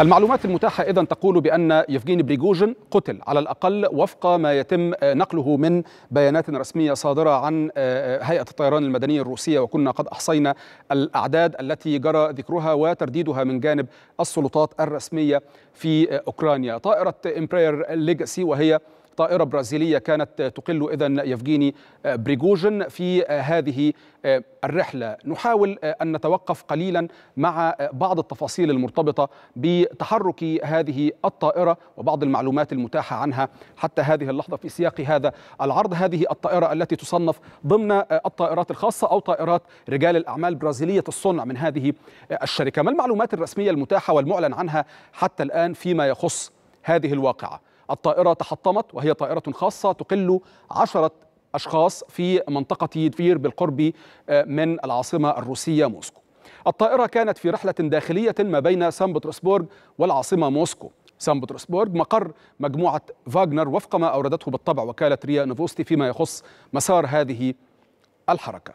المعلومات المتاحة إذا تقول بأن يفغيني بريجوجين قتل على الأقل وفق ما يتم نقله من بيانات رسمية صادرة عن آه، آه، هيئة الطيران المدنية الروسية وكنا قد أحصينا الأعداد التي جرى ذكرها وترديدها من جانب السلطات الرسمية في آه، أوكرانيا طائرة إمبراير ليجاسي وهي طائرة برازيلية كانت تقل إذا يفجيني بريجوجن في هذه الرحلة نحاول أن نتوقف قليلا مع بعض التفاصيل المرتبطة بتحرك هذه الطائرة وبعض المعلومات المتاحة عنها حتى هذه اللحظة في سياق هذا العرض هذه الطائرة التي تصنف ضمن الطائرات الخاصة أو طائرات رجال الأعمال برازيلية الصنع من هذه الشركة ما المعلومات الرسمية المتاحة والمعلن عنها حتى الآن فيما يخص هذه الواقعة الطائرة تحطمت وهي طائرة خاصة تقل عشرة أشخاص في منطقة يدفير بالقرب آه، من العاصمة الروسية موسكو الطائرة كانت في رحلة داخلية ما بين سان بطرسبورغ والعاصمة موسكو سان بطرسبورغ مقر مجموعة فاغنر وفق ما أوردته بالطبع وكالة ريا نوفوستي فيما يخص مسار هذه الحركة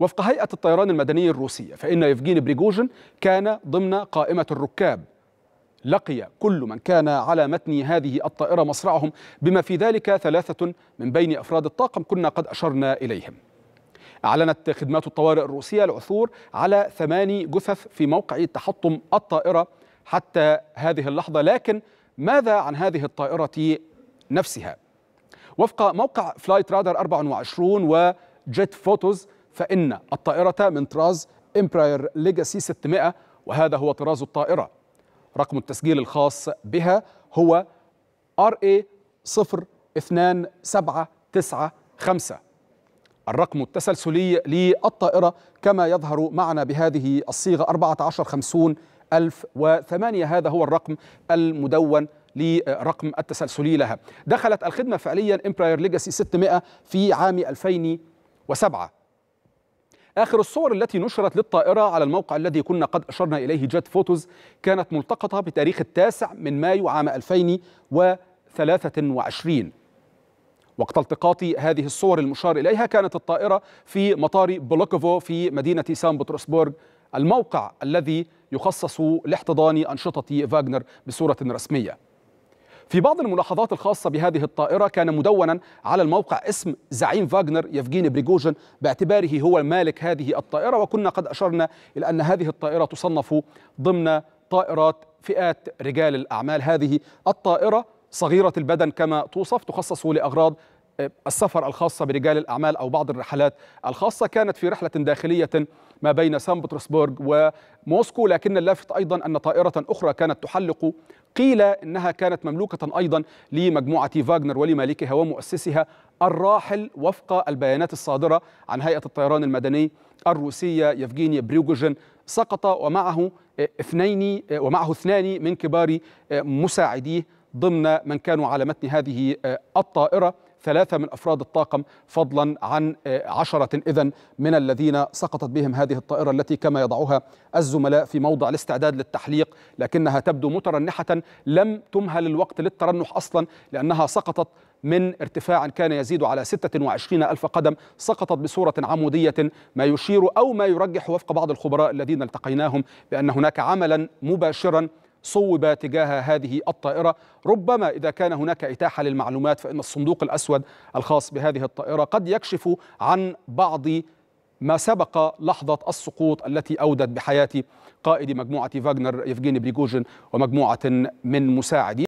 وفق هيئة الطيران المدني الروسية فإن يفجين بريجوجين كان ضمن قائمة الركاب لقي كل من كان على متن هذه الطائرة مصرعهم بما في ذلك ثلاثة من بين أفراد الطاقم كنا قد أشرنا إليهم أعلنت خدمات الطوارئ الروسية العثور على ثماني جثث في موقع تحطم الطائرة حتى هذه اللحظة لكن ماذا عن هذه الطائرة نفسها؟ وفق موقع فلايت رادر 24 وجيت فوتوز فإن الطائرة من طراز امبراير ليجاسي 600 وهذا هو طراز الطائرة رقم التسجيل الخاص بها هو RA 02795 الرقم التسلسلي للطائرة كما يظهر معنا بهذه الصيغة 1450 ألف وثمانية هذا هو الرقم المدون لرقم التسلسلي لها دخلت الخدمة فعليا امبراير ليجاسي 600 في عام 2007 آخر الصور التي نشرت للطائرة على الموقع الذي كنا قد أشرنا إليه جت فوتوز كانت ملتقطة بتاريخ التاسع من مايو عام 2023 وقت التقاط هذه الصور المشار إليها كانت الطائرة في مطار بولوكوفو في مدينة سان بطرسبورغ الموقع الذي يخصص لاحتضان أنشطة فاغنر بصورة رسمية في بعض الملاحظات الخاصة بهذه الطائرة كان مدونا على الموقع اسم زعيم فاغنر يفجيني بريجوجن باعتباره هو مالك هذه الطائرة وكنا قد أشرنا إلى أن هذه الطائرة تصنف ضمن طائرات فئات رجال الأعمال هذه الطائرة صغيرة البدن كما توصف تخصص لأغراض السفر الخاصة برجال الأعمال أو بعض الرحلات الخاصة كانت في رحلة داخلية ما بين سان بطرسبورغ وموسكو لكن اللافت أيضا أن طائرة أخرى كانت تحلق قيل إنها كانت مملوكة أيضا لمجموعة فاغنر ولمالكها ومؤسسها الراحل وفق البيانات الصادرة عن هيئة الطيران المدني الروسية يفجيني بريوجوجين سقط ومعه اثنين ومعه اثنان من كبار مساعديه ضمن من كانوا على متن هذه الطائرة ثلاثة من أفراد الطاقم فضلا عن آه، عشرة إذا من الذين سقطت بهم هذه الطائرة التي كما يضعها الزملاء في موضع الاستعداد للتحليق لكنها تبدو مترنحة لم تمهل الوقت للترنح أصلا لأنها سقطت من ارتفاع كان يزيد على 26 ألف قدم سقطت بصورة عمودية ما يشير أو ما يرجح وفق بعض الخبراء الذين التقيناهم بأن هناك عملا مباشرا صوب تجاه هذه الطائرة ربما إذا كان هناك إتاحة للمعلومات فإن الصندوق الأسود الخاص بهذه الطائرة قد يكشف عن بعض ما سبق لحظة السقوط التي أودت بحياة قائد مجموعة فاغنر يفجيني بريجوجين ومجموعة من مساعدي